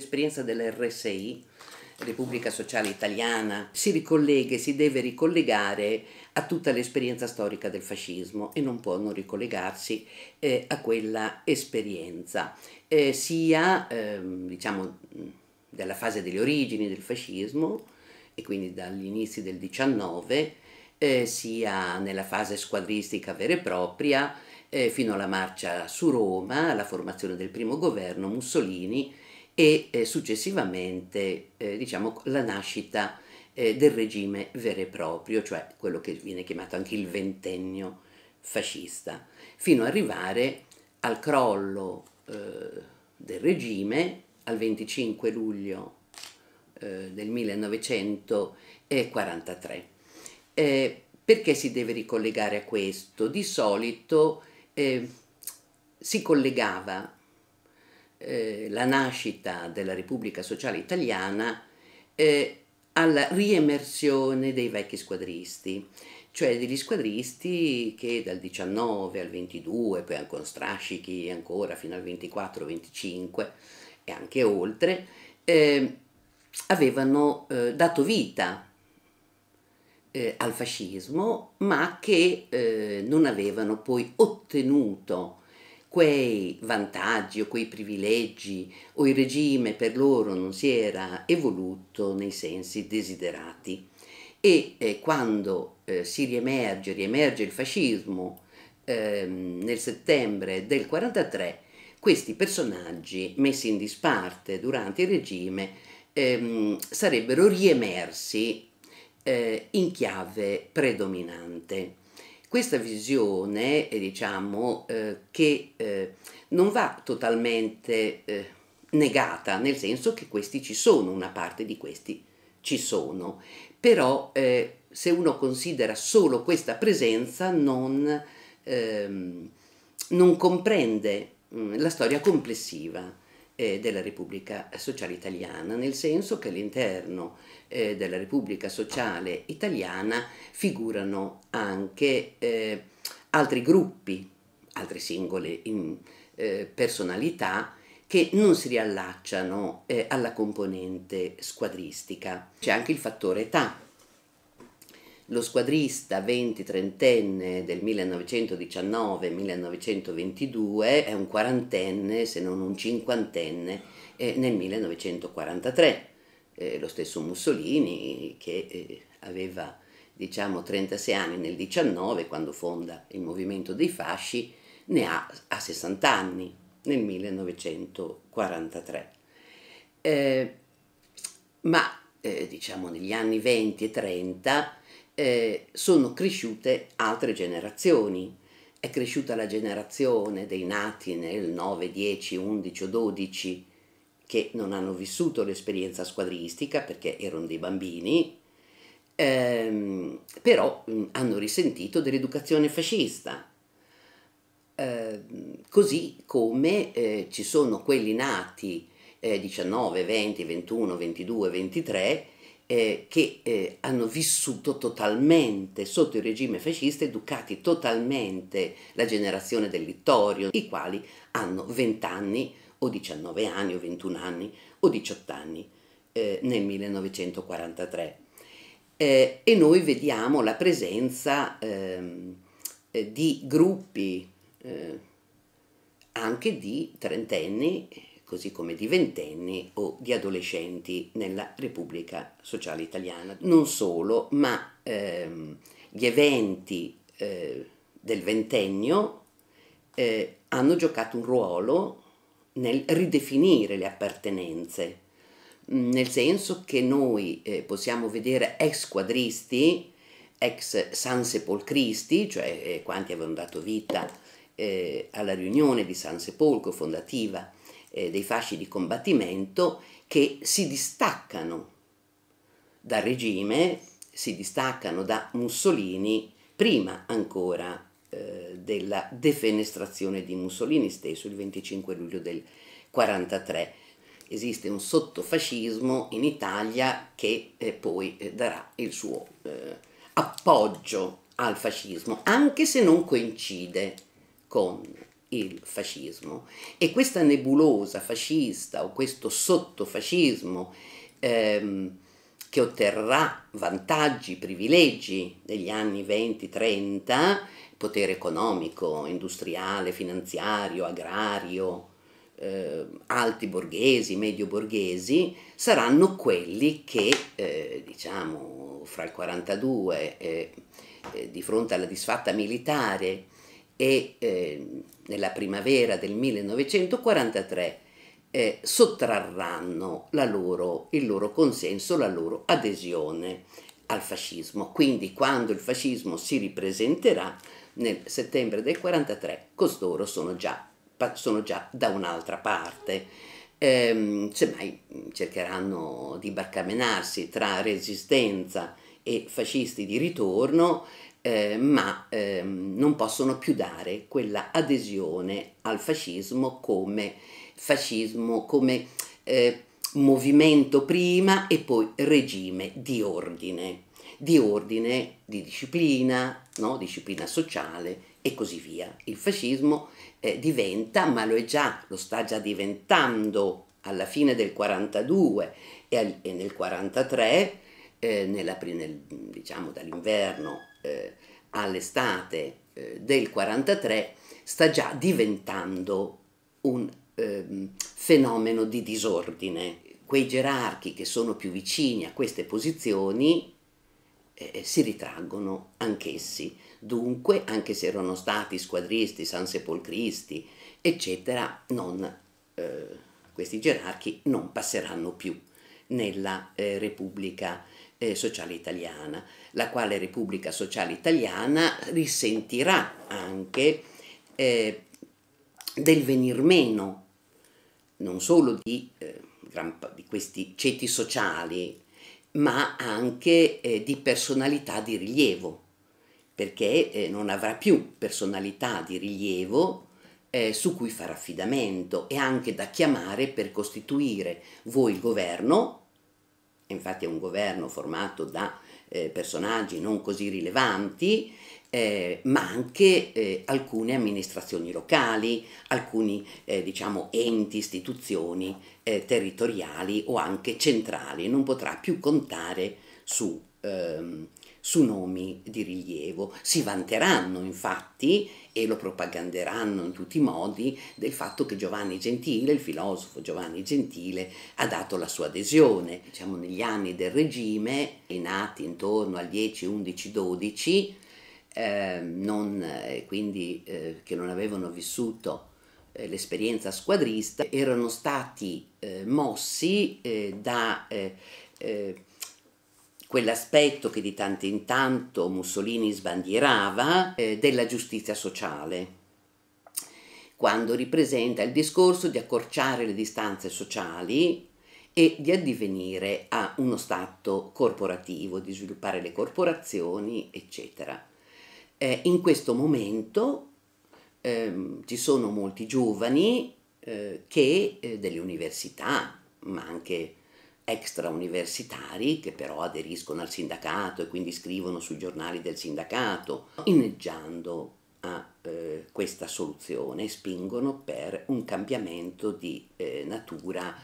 L'esperienza dell'RSI, Repubblica Sociale Italiana, si ricollega e si deve ricollegare a tutta l'esperienza storica del fascismo e non può non ricollegarsi eh, a quella esperienza, eh, sia eh, diciamo, dalla fase delle origini del fascismo e quindi dagli inizi del 19, eh, sia nella fase squadristica vera e propria, eh, fino alla marcia su Roma, alla formazione del primo governo Mussolini, e eh, successivamente eh, diciamo, la nascita eh, del regime vero e proprio, cioè quello che viene chiamato anche il ventennio fascista, fino ad arrivare al crollo eh, del regime al 25 luglio eh, del 1943. Eh, perché si deve ricollegare a questo? Di solito si collegava eh, la nascita della Repubblica Sociale Italiana eh, alla riemersione dei vecchi squadristi, cioè degli squadristi che dal 19 al 22, poi ancora strascichi ancora fino al 24-25 e anche oltre, ehm, eh, avevano dato vita eh, al fascismo, ma che eh, non avevano poi ottenuto quei vantaggi o quei privilegi o il regime per loro non si era evoluto nei sensi desiderati. E eh, quando eh, si riemerge, riemerge il fascismo ehm, nel settembre del 43, questi personaggi messi in disparte durante il regime ehm, sarebbero riemersi eh, in chiave predominante. Questa visione, eh, diciamo, eh, che eh, non va totalmente eh, negata, nel senso che questi ci sono, una parte di questi ci sono, però eh, se uno considera solo questa presenza non, ehm, non comprende mh, mm, la storia complessiva. Eh, della Repubblica Sociale Italiana, nel senso che all'interno eh, della Repubblica Sociale Italiana figurano anche eh, altri gruppi, altre singole in, eh, personalità che non si riallacciano eh, alla componente squadristica. C'è anche il fattore età lo squadrista 20-30enne del 1919-1922 è un quarantenne, se non un cinquantenne, eh, nel 1943. Eh, lo stesso Mussolini che eh, aveva diciamo 36 anni nel 19 quando fonda il movimento dei fasci ne ha a 60 anni nel 1943 eh, ma eh, diciamo negli anni 20 e 30 eh, sono cresciute altre generazioni. È cresciuta la generazione dei nati nel 9, 10, 11 o 12 che non hanno vissuto l'esperienza squadristica perché erano dei bambini, ehm, però mm, hanno risentito dell'educazione fascista. Eh, così come eh, ci sono quelli nati eh, 19, 20, 21, 22, 23 eh, che eh, hanno vissuto totalmente sotto il regime fascista, educati totalmente la generazione del Littorio, i quali hanno 20 anni o 19 anni o 21 anni o 18 anni eh, nel 1943. Eh, e noi vediamo la presenza ehm, eh, di gruppi eh, anche di trentenni così come di ventenni o di adolescenti nella Repubblica Sociale Italiana. Non solo, ma ehm, gli eventi eh, del ventennio eh, hanno giocato un ruolo nel ridefinire le appartenenze, nel senso che noi eh, possiamo vedere ex quadristi, ex sansepolcristi, cioè eh, quanti avevano dato vita eh, alla riunione di San fondativa eh, dei fasci di combattimento che si distaccano dal regime, si distaccano da Mussolini prima ancora eh, della defenestrazione di Mussolini stesso il 25 luglio del 1943. Esiste un sottofascismo in Italia che eh, poi eh, darà il suo eh, appoggio al fascismo, anche se non coincide con il fascismo e questa nebulosa fascista o questo sottofascismo ehm, che otterrà vantaggi, privilegi negli anni 20-30, potere economico, industriale, finanziario, agrario, eh, alti borghesi, medio borghesi, saranno quelli che, eh, diciamo, fra il 42, eh, di fronte alla disfatta militare, e eh, nella primavera del 1943 eh, sottrarranno loro, il loro consenso, la loro adesione al fascismo. Quindi quando il fascismo si ripresenterà nel settembre del 1943, costoro sono già, sono già da un'altra parte. Ehm, semmai mm, cercheranno di barcamenarsi tra resistenza e fascisti di ritorno eh, ma ehm, non possono più dare quella adesione al fascismo come fascismo, come eh, movimento prima e poi regime di ordine, di ordine, di disciplina, no? disciplina sociale e così via. Il fascismo eh, diventa, ma lo è già, lo sta già diventando alla fine del 42 e, al, e nel 43, eh, nella, nel, diciamo dall'inverno eh, all'estate eh, del 43 sta già diventando un ehm, fenomeno di disordine. Quei gerarchi che sono più vicini a queste posizioni eh, eh si ritraggono anch'essi. Dunque, anche se erano stati squadristi, sansepolcristi, eccetera, non, eh, questi gerarchi non passeranno più nella eh, Repubblica eh, Sociale Italiana, la quale Repubblica Sociale Italiana risentirà anche eh, del venir meno non solo di, eh, di questi ceti sociali, ma anche eh, di personalità di rilievo, perché eh, non avrà più personalità di rilievo eh, su cui fare affidamento e anche da chiamare per costituire voi il governo infatti è un governo formato da eh, personaggi non così rilevanti, eh, ma anche eh, alcune amministrazioni locali, alcuni eh, diciamo, enti, istituzioni eh, territoriali o anche centrali, non potrà più contare su ehm, su nomi di rilievo. Si vanteranno infatti e lo propaganderanno in tutti i modi del fatto che Giovanni Gentile, il filosofo Giovanni Gentile, ha dato la sua adesione. Diciamo negli anni del regime, nati intorno al 10, 11, 12, eh, non, eh, quindi eh, che non avevano vissuto eh, l'esperienza squadrista, erano stati eh, mossi eh, da quell'aspetto che di tanto in tanto Mussolini sbandierava eh, della giustizia sociale, quando ripresenta il discorso di accorciare le distanze sociali e di addivenire a uno stato corporativo, di sviluppare le corporazioni, eccetera. Eh, in questo momento ehm, ci sono molti giovani eh, che eh, delle università, ma anche extrauniversitari che però aderiscono al sindacato e quindi scrivono sui giornali del sindacato, inneggiando a eh, questa soluzione, spingono per un cambiamento di eh, natura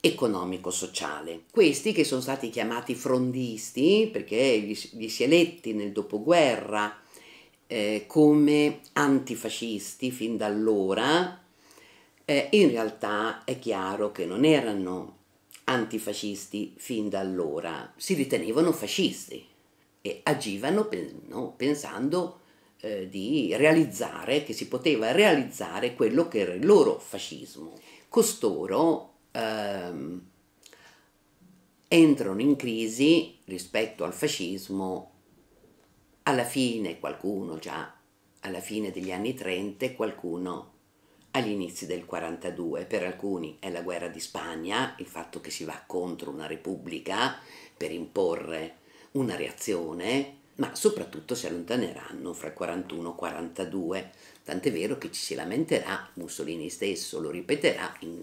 economico-sociale. Questi che sono stati chiamati frondisti perché gli, gli si è letti nel dopoguerra eh, come antifascisti fin da allora, eh, in realtà è chiaro che non erano antifascisti fin da allora si ritenevano fascisti e agivano no, pensando eh, di realizzare, che si poteva realizzare quello che era il loro fascismo. Costoro ehm, entrano in crisi rispetto al fascismo alla fine, qualcuno già alla fine degli anni 30, qualcuno agli inizi del 42. Per alcuni è la guerra di Spagna, il fatto che si va contro una repubblica per imporre una reazione, ma soprattutto si allontaneranno fra il 41 e il 42, tant'è vero che ci si lamenterà, Mussolini stesso lo ripeterà, in,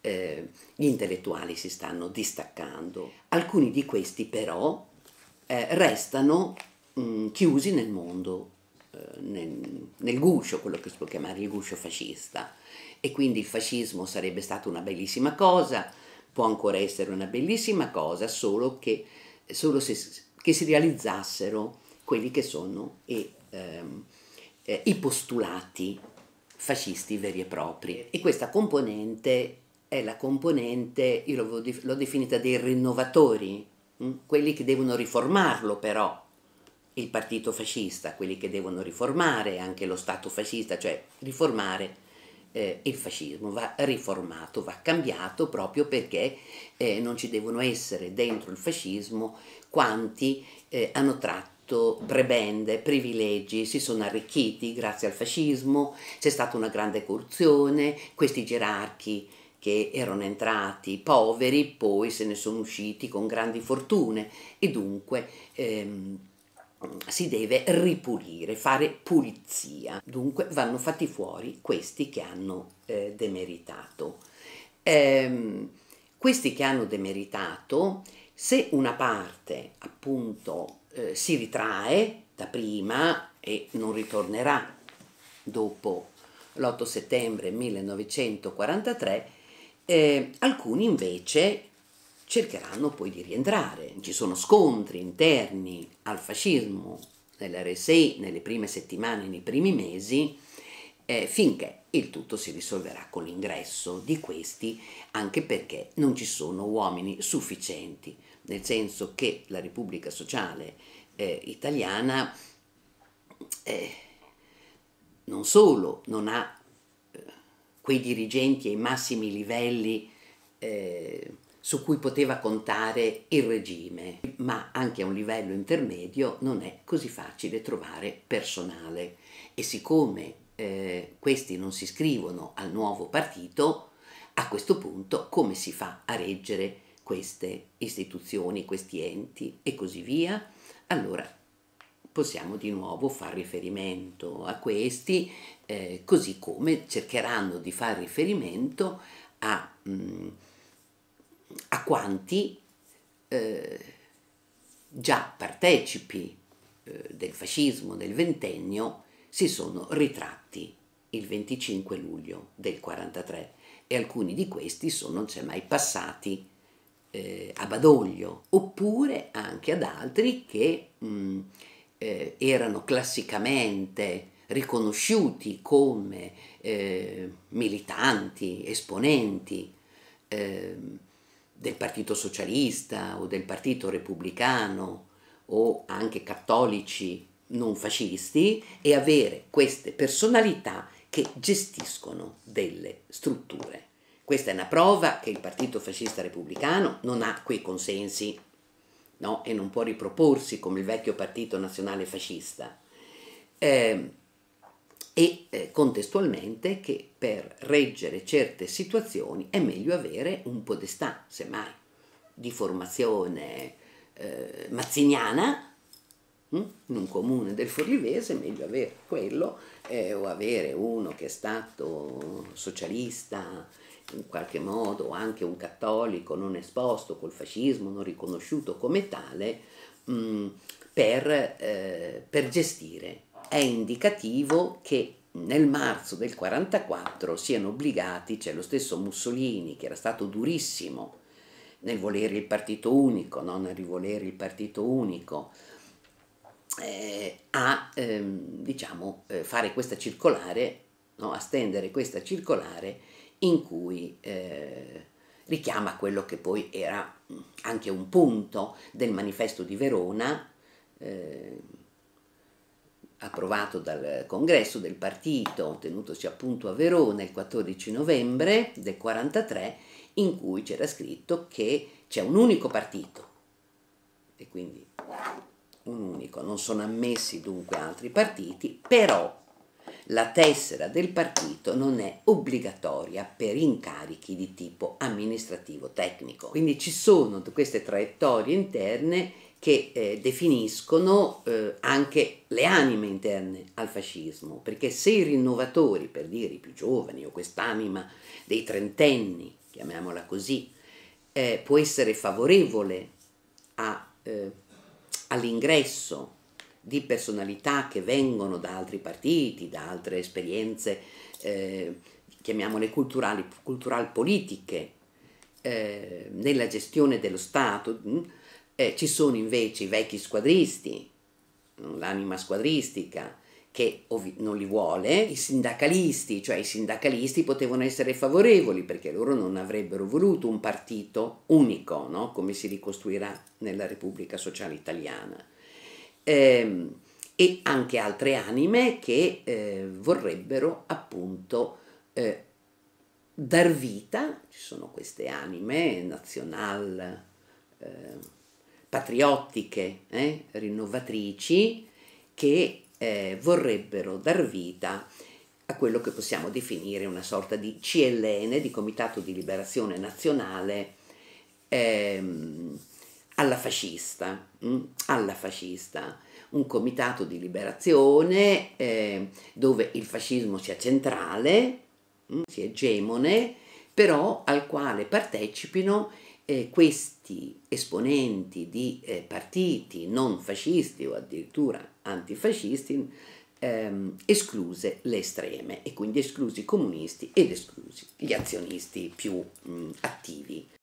eh, gli intellettuali si stanno distaccando. Alcuni di questi però eh, restano mh, mm, chiusi nel mondo eh, nel, nel guscio, quello che si può chiamare il guscio fascista. E quindi il fascismo sarebbe stata una bellissima cosa, può ancora essere una bellissima cosa, solo che, solo se, che si realizzassero quelli che sono e, ehm, eh, i postulati fascisti veri e propri. E questa componente è la componente, io l'ho, definita dei rinnovatori, mm? quelli che devono riformarlo però, il partito fascista, quelli che devono riformare anche lo Stato fascista, cioè riformare eh, il fascismo, va riformato, va cambiato proprio perché eh, non ci devono essere dentro il fascismo quanti eh, hanno tratto prebende, privilegi, si sono arricchiti grazie al fascismo, c'è stata una grande corruzione, questi gerarchi che erano entrati poveri poi se ne sono usciti con grandi fortune e dunque... Ehm, si deve ripulire, fare pulizia. Dunque vanno fatti fuori questi che hanno eh, demeritato. Ehm, questi che hanno demeritato, se una parte appunto eh, si ritrae da prima e non ritornerà dopo l'8 settembre 1943, eh, alcuni invece cercheranno poi di rientrare. Ci sono scontri interni al fascismo nell'RSI nelle prime settimane, nei primi mesi, eh, finché il tutto si risolverà con l'ingresso di questi, anche perché non ci sono uomini sufficienti, nel senso che la Repubblica Sociale eh, Italiana eh, non solo non ha eh, quei dirigenti ai massimi livelli eh, su cui poteva contare il regime, ma anche a un livello intermedio non è così facile trovare personale e siccome eh, questi non si iscrivono al nuovo partito, a questo punto come si fa a reggere queste istituzioni, questi enti e così via? Allora possiamo di nuovo far riferimento a questi, eh, così come cercheranno di far riferimento a... Mh, mm, a quanti eh, già partecipi eh, del fascismo del ventennio si sono ritratti il 25 luglio del 43 e alcuni di questi sono non c'è mai passati eh, a Badoglio oppure anche ad altri che mh, mm, eh, erano classicamente riconosciuti come eh, militanti, esponenti ehm, del Partito Socialista o del Partito Repubblicano o anche cattolici non fascisti e avere queste personalità che gestiscono delle strutture. Questa è una prova che il Partito Fascista Repubblicano non ha quei consensi no? e non può riproporsi come il vecchio Partito Nazionale Fascista. Eh, e eh, contestualmente che per reggere certe situazioni è meglio avere un podestà, semmai, di formazione eh, mazziniana, mh? Hm? in un comune del Forlivese è meglio avere quello eh, o avere uno che è stato socialista, in qualche modo anche un cattolico non esposto col fascismo, non riconosciuto come tale, mh, hm, per, eh, per gestire è indicativo che nel marzo del 44 siano obbligati, c'è cioè lo stesso Mussolini che era stato durissimo nel volere il partito unico, non nel rivolere il partito unico, eh, a ehm, diciamo, eh, fare questa circolare, no? a stendere questa circolare in cui eh, richiama quello che poi era anche un punto del manifesto di Verona eh, approvato dal congresso del partito tenutosi appunto a Verona il 14 novembre del 43 in cui c'era scritto che c'è un unico partito e quindi un unico, non sono ammessi dunque altri partiti, però la tessera del partito non è obbligatoria per incarichi di tipo amministrativo tecnico. Quindi ci sono queste traiettorie interne che eh, definiscono eh, anche le anime interne al fascismo, perché se i rinnovatori, per dire i più giovani o quest'anima dei trentenni, chiamiamola così, eh, può essere favorevole a, eh, all'ingresso di personalità che vengono da altri partiti, da altre esperienze, eh, chiamiamole culturali, cultural politiche, eh, nella gestione dello Stato, mh, mm, eh, ci sono invece i vecchi squadristi, mm, l'anima squadristica, che non li vuole, i sindacalisti, cioè i sindacalisti potevano essere favorevoli perché loro non avrebbero voluto un partito unico, no? come si ricostruirà nella Repubblica Sociale Italiana. Eh, e anche altre anime che eh, vorrebbero appunto eh, dar vita, ci sono queste anime, nazional, eh, patriottiche, eh, rinnovatrici, che eh, vorrebbero dar vita a quello che possiamo definire una sorta di CLN, di Comitato di Liberazione Nazionale, ehm, alla fascista, mh? Mm, alla fascista, un comitato di liberazione eh, dove il fascismo sia centrale, mh? Mm, sia egemone, però al quale partecipino eh, questi esponenti di eh, partiti non fascisti o addirittura antifascisti ehm, escluse le estreme e quindi esclusi i comunisti ed esclusi gli azionisti più mh, attivi.